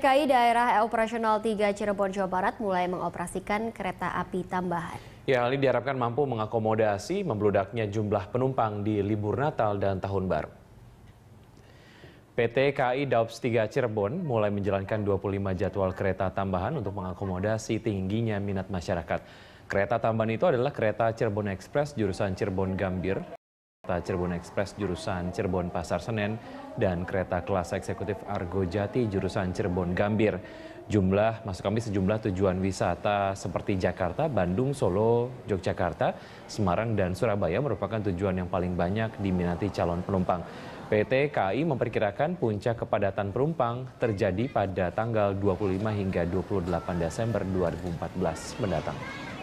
DKI Daerah Operasional 3 Cirebon, Jawa Barat mulai mengoperasikan kereta api tambahan. Ya, hal ini diharapkan mampu mengakomodasi membludaknya jumlah penumpang di libur Natal dan Tahun Baru. PT KAI Daops 3 Cirebon mulai menjalankan 25 jadwal kereta tambahan untuk mengakomodasi tingginya minat masyarakat. Kereta tambahan itu adalah kereta Cirebon Express jurusan Cirebon Gambir Kereta Cirebon Express jurusan Cirebon Pasar Senen dan kereta kelas eksekutif Argo Jati jurusan Cirebon Gambir. Jumlah masuk kami sejumlah tujuan wisata seperti Jakarta, Bandung, Solo, Yogyakarta, Semarang dan Surabaya merupakan tujuan yang paling banyak diminati calon penumpang. PT KAI memperkirakan puncak kepadatan penumpang terjadi pada tanggal 25 hingga 28 Desember 2014 mendatang.